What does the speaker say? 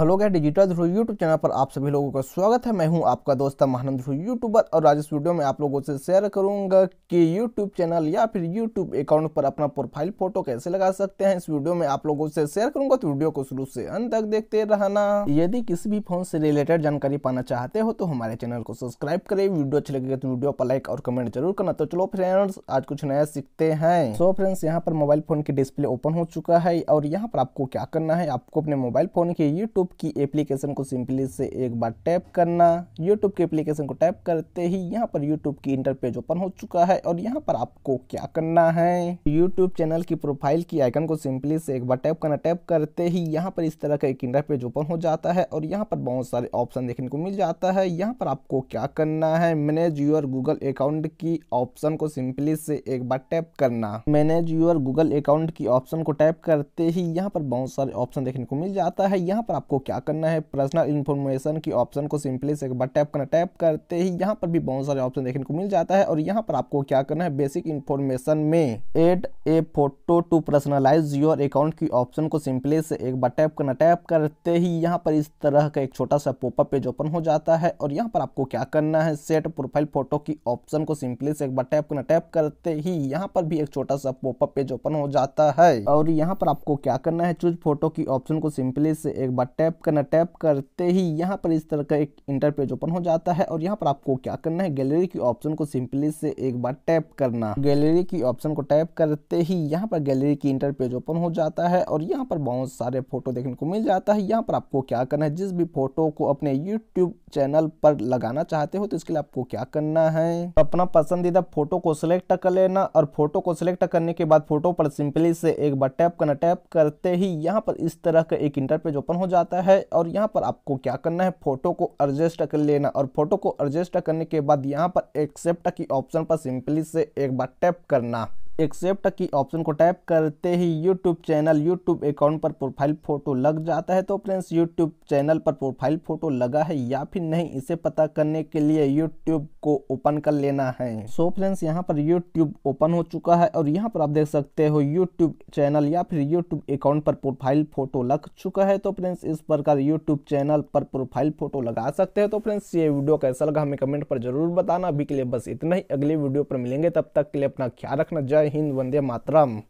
hello गया digital ध्रुव YouTube channel पर आप सभी लोगों का स्वागत है मैं हूं आपका दोस्त महानंद ध्रुव यूट्यूबर और आज इस वीडियो में आप लोगों से शेयर करूंगा कि यूट्यूब चैनल या फिर यूट्यूब अकाउंट पर अपना प्रोफाइल फोटो कैसे लगा सकते हैं इस वीडियो में आप लोगों से शेयर करूंगा तो वीडियो को शुरू से अंत तक देखते रहना यदि किसी भी फोन से रिलेटेड जानकारी पाना चाहते हो तो हमारे चैनल को सब्सक्राइब करें वीडियो अच्छी लगेगी तो वीडियो पर लाइक और कमेंट जरूर करना तो चलो फ्रेंड्स आज कुछ नया सीखते हैं सो फ्रेंड्स यहाँ पर मोबाइल फोन की डिस्प्ले ओपन हो चुका है और यहाँ पर आपको क्या करना है आपको अपने मोबाइल फोन के यूट्यूब यूट्यूब की एप्लीकेशन को सिंपली से एक बार टैप करना यूट्यूब की एप्लीकेशन को टैप करते ही यहाँ पर यूट्यूब की इंटरपेज ओपन हो चुका है और यहाँ पर आपको क्या करना है यूट्यूब चैनल की प्रोफाइल की आइकन को सिंपली से एक बार टैप करना टैप करते ही यहाँ पर इस तरह का एक इंटरपेज ओपन हो जाता है और यहाँ पर बहुत सारे ऑप्शन देखने को मिल जाता है यहाँ पर आपको क्या करना है मैनेज यूर गूगल अकाउंट की ऑप्शन को सिंपली से एक बार टैप करना मैनेज यूर गूगल अकाउंट की ऑप्शन को टैप करते ही यहाँ पर बहुत सारे ऑप्शन देखने को मिल जाता है यहाँ पर आप आपको क्या करना है पर्सनल इन्फॉर्मेशन की ऑप्शन को सिंपली से एक बार टैप करना टैप करते ही यहाँ पर भी बहुत सारे ऑप्शन देखने को मिल जाता है और यहाँ पर आपको क्या करना है बेसिक इन्फॉर्मेशन में add a photo to personalize your account की ऑप्शन को सिंपली से एक बार टैप करना टैप करते ही यहाँ पर इस तरह का एक छोटा सा पोपअप पेज ओपन हो जाता है और यहाँ पर आपको क्या करना है सेट प्रोफाइल फोटो की ऑप्शन को सिंपली से एक बार टैप करना टैप करते ही यहाँ पर भी एक छोटा सा पोपअप पेज ओपन हो जाता है और यहाँ पर आपको क्या करना है चूज फोटो की ऑप्शन को सिंपली से एक बार टैप करना टैप करते ही यहाँ पर इस तरह का एक इंटरपेज ओपन हो जाता है और यहाँ पर आपको क्या करना है गैलरी की ऑप्शन को सिंपली से एक बार टैप करना गैलरी की ऑप्शन को टैप करते ही यहाँ पर गैलरी की इंटरपेज ओपन हो जाता है और यहाँ पर बहुत सारे फोटो देखने को मिल जाता है यहाँ पर आपको क्या करना है जिस भी फोटो को अपने यूट्यूब चैनल पर लगाना चाहते हो तो इसके लिए आपको क्या करना है अपना पसंदीदा फोटो को सिलेक्ट कर लेना और फोटो को सिलेक्ट करने के बाद फोटो पर सिंपली से एक बार टैप करना टैप करते ही यहाँ पर इस तरह का एक इंटरपेज ओपन हो जाता जाता है और यहाँ पर आपको क्या करना है फोटो को एडजस्ट कर लेना और फोटो को एडजस्ट करने के बाद यहाँ पर एक्सेप्ट की ऑप्शन पर सिंपली से एक बार टैप करना एक्सेप्ट की ऑप्शन को टैप करते ही यूट्यूब चैनल यूट्यूब अकाउंट पर प्रोफाइल फ़ोटो लग जाता है तो फ्रेंड्स यूट्यूब चैनल पर प्रोफाइल फ़ोटो लगा है या फिर नहीं इसे पता करने के लिए यूट्यूब को ओपन कर लेना है सो फ्रेंड्स यहाँ पर यूट्यूब ओपन हो चुका है और यहाँ पर आप देख सकते हो यूट्यूब चैनल या फिर यूट्यूब अकाउंट पर प्रोफाइल फ़ोटो लग चुका है तो फ्रेंड्स इस प्रकार यूट्यूब चैनल पर प्रोफाइल फ़ोटो लगा सकते हैं तो फ्रेंड्स ये वीडियो कैसा लगा हमें कमेंट पर जरूर बताना अभी के लिए बस इतना ही अगले वीडियो पर मिलेंगे तब तक के लिए अपना ख्याल रखना जय हिंद वंदे मातरम